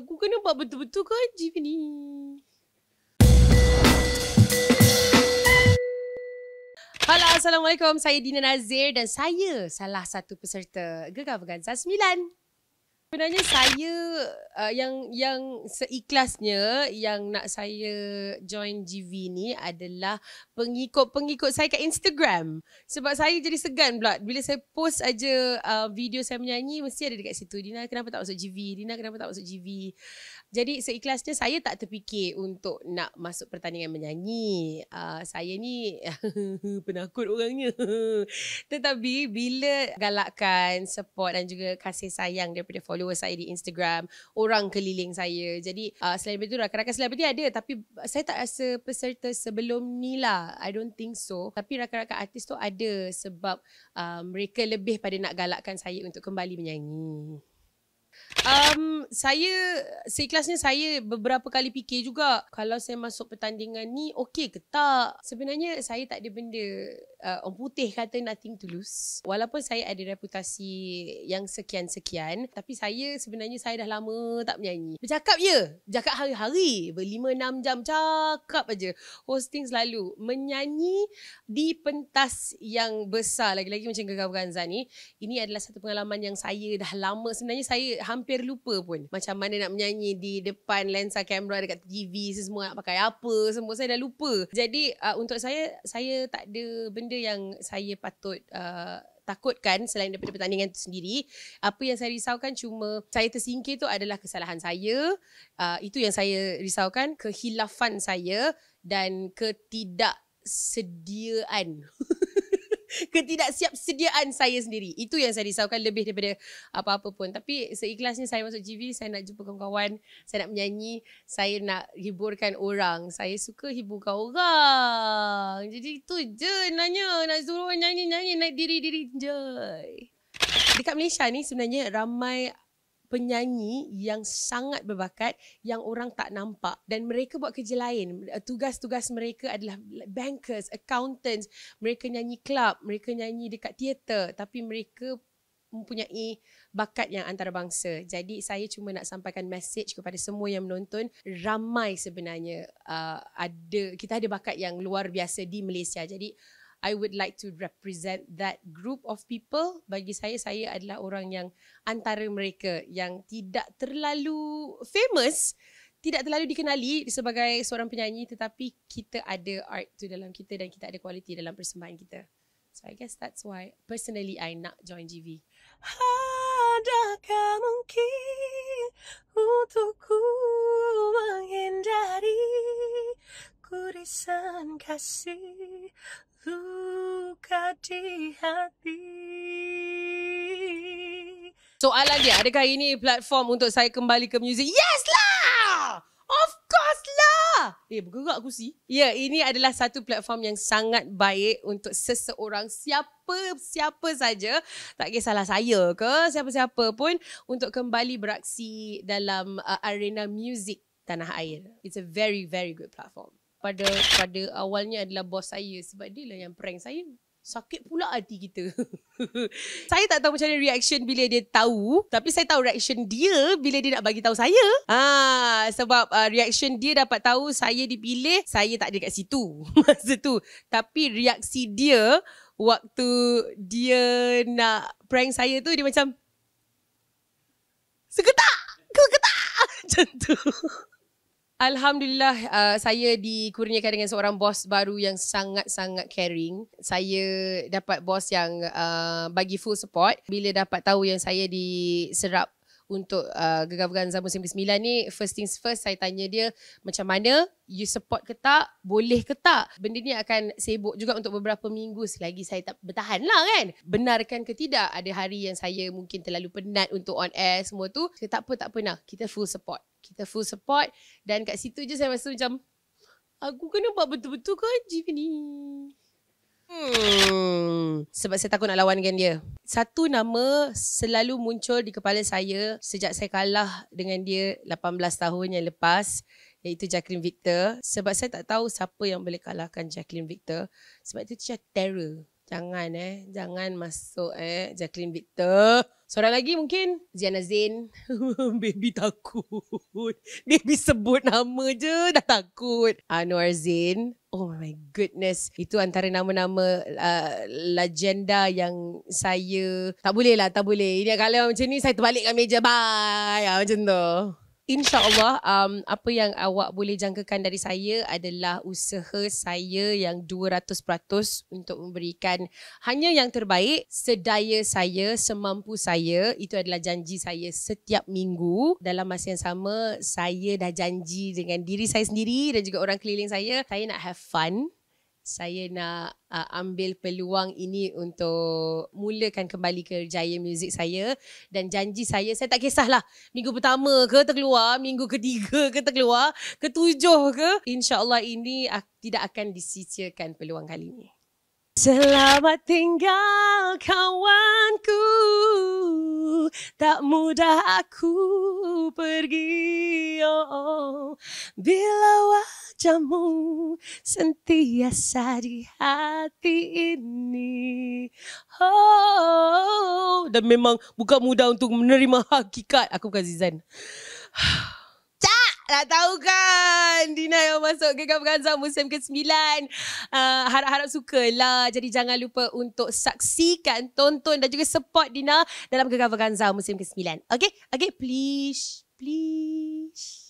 Aku kena buat betul-betul kerja ke ni? Halo, Assalamualaikum. Saya Dina Nazir dan saya salah satu peserta Gegar Vaganza 9. Sebenarnya saya uh, yang yang seikhlasnya yang nak saya join GV ni adalah pengikut-pengikut saya kat Instagram. Sebab saya jadi segan pula bila saya post aja uh, video saya menyanyi mesti ada dekat situ Dina kenapa tak masuk GV? Dina kenapa tak masuk GV? Jadi seikhlasnya saya tak terfikir untuk nak masuk pertandingan menyanyi. Uh, saya ni penakut orangnya. Tetapi bila galakkan support dan juga kasih sayang daripada follow followers saya di Instagram, orang keliling saya. Jadi uh, selain itu rakan-rakan selebriti ada tapi saya tak rasa peserta sebelum ni lah. I don't think so. Tapi rakan-rakan artis tu ada sebab uh, mereka lebih pada nak galakkan saya untuk kembali menyanyi. Um, saya seikhlasnya saya beberapa kali fikir juga kalau saya masuk pertandingan ni okey ke tak. Sebenarnya saya tak ada benda uh, orang putih kata nothing to lose. Walaupun saya ada reputasi yang sekian-sekian, tapi saya sebenarnya saya dah lama tak menyanyi. Bercakap je. Bercakap hari-hari. Berlima, enam jam cakap aja. Hosting selalu. Menyanyi di pentas yang besar. Lagi-lagi macam Gagal Berganza ni. Ini adalah satu pengalaman yang saya dah lama. Sebenarnya saya hampir lupa pun. Macam mana nak menyanyi di depan lensa kamera dekat TV. Semua nak pakai apa. Semua saya dah lupa. Jadi uh, untuk saya, saya tak ada benda benda yang saya patut uh, takutkan selain daripada pertandingan itu sendiri apa yang saya risaukan cuma saya tersingkir itu adalah kesalahan saya uh, itu yang saya risaukan kehilafan saya dan ketidaksediaan ketidaksiap sediaan saya sendiri. Itu yang saya risaukan lebih daripada apa-apa pun. Tapi seikhlasnya saya masuk GV, saya nak jumpa kawan-kawan, saya nak menyanyi, saya nak hiburkan orang. Saya suka hiburkan orang. Jadi itu je nanya, nak suruh nyanyi-nyanyi, naik diri-diri je. Dekat Malaysia ni sebenarnya ramai penyanyi yang sangat berbakat yang orang tak nampak dan mereka buat kerja lain tugas-tugas mereka adalah bankers accountants mereka nyanyi club mereka nyanyi dekat teater tapi mereka mempunyai bakat yang antarabangsa. Jadi saya cuma nak sampaikan message kepada semua yang menonton, ramai sebenarnya uh, ada kita ada bakat yang luar biasa di Malaysia. Jadi I would like to represent that group of people. Bagi saya, saya adalah orang yang antara mereka yang tidak terlalu famous, tidak terlalu dikenali sebagai seorang penyanyi tetapi kita ada art tu dalam kita dan kita ada kualiti dalam persembahan kita. So I guess that's why personally I nak join GV. Adakah mungkin untuk ku menghindari kurisan kasih luka di hati. Soalan dia, adakah ini platform untuk saya kembali ke muzik? Yes lah! Of course lah! Eh, bergerak aku sih. Ya, ini adalah satu platform yang sangat baik untuk seseorang siapa-siapa saja. Tak kisahlah saya ke, siapa-siapa pun untuk kembali beraksi dalam uh, arena muzik tanah air. It's a very, very good platform pada pada awalnya adalah bos saya sebab dia lah yang prank saya. Sakit pula hati kita. saya tak tahu macam mana reaction bila dia tahu, tapi saya tahu reaction dia bila dia nak bagi tahu saya. Ah, sebab uh, reaction dia dapat tahu saya dipilih, saya tak ada kat situ masa tu. Tapi reaksi dia waktu dia nak prank saya tu dia macam seketak, seketak macam tu. Alhamdulillah uh, saya dikurniakan dengan seorang bos baru yang sangat-sangat caring. Saya dapat bos yang uh, bagi full support. Bila dapat tahu yang saya diserap untuk uh, Gegar Vaganza musim 9 ni, first things first saya tanya dia macam mana you support ke tak? Boleh ke tak? Benda ni akan sibuk juga untuk beberapa minggu selagi saya tak bertahan lah kan. Benarkan ke tidak ada hari yang saya mungkin terlalu penat untuk on air semua tu. Tak apa, tak apa nak. Kita full support kita full support dan kat situ je saya rasa macam aku kena buat betul-betul ke GV ni. Hmm. Sebab saya takut nak lawan dengan dia. Satu nama selalu muncul di kepala saya sejak saya kalah dengan dia 18 tahun yang lepas iaitu Jacqueline Victor. Sebab saya tak tahu siapa yang boleh kalahkan Jacqueline Victor. Sebab itu saya terror. Jangan eh, jangan masuk eh Jacqueline Victor. Seorang lagi mungkin Ziana Zain. Baby takut. Baby sebut nama je dah takut. Anwar Zain. Oh my goodness. Itu antara nama-nama uh, legenda yang saya... Tak boleh lah, tak boleh. Ini kalau macam ni saya terbalikkan meja. Bye. Ah, macam tu insyaallah um, apa yang awak boleh jangkakan dari saya adalah usaha saya yang 200% untuk memberikan hanya yang terbaik sedaya saya semampu saya itu adalah janji saya setiap minggu dalam masa yang sama saya dah janji dengan diri saya sendiri dan juga orang keliling saya saya nak have fun saya nak uh, ambil peluang ini untuk mulakan kembali kerjaya muzik saya dan janji saya saya tak kisahlah minggu pertama ke terkeluar minggu ketiga ke terkeluar ketujuh ke insyaallah ini uh, tidak akan disisihkan peluang kali ini Selamat tinggal kawanku Tak mudah aku pergi oh, oh. Bila wah wajahmu sentiasa di hati ini. Oh, dan memang bukan mudah untuk menerima hakikat. Aku bukan Zizan. Tak tahu kan Dina yang masuk ke Gegar Perkansa musim ke-9 uh, ah, Harap-harap suka lah Jadi jangan lupa untuk saksikan Tonton dan juga support Dina Dalam Gegar Perkansa musim ke-9 Okay, okay please Please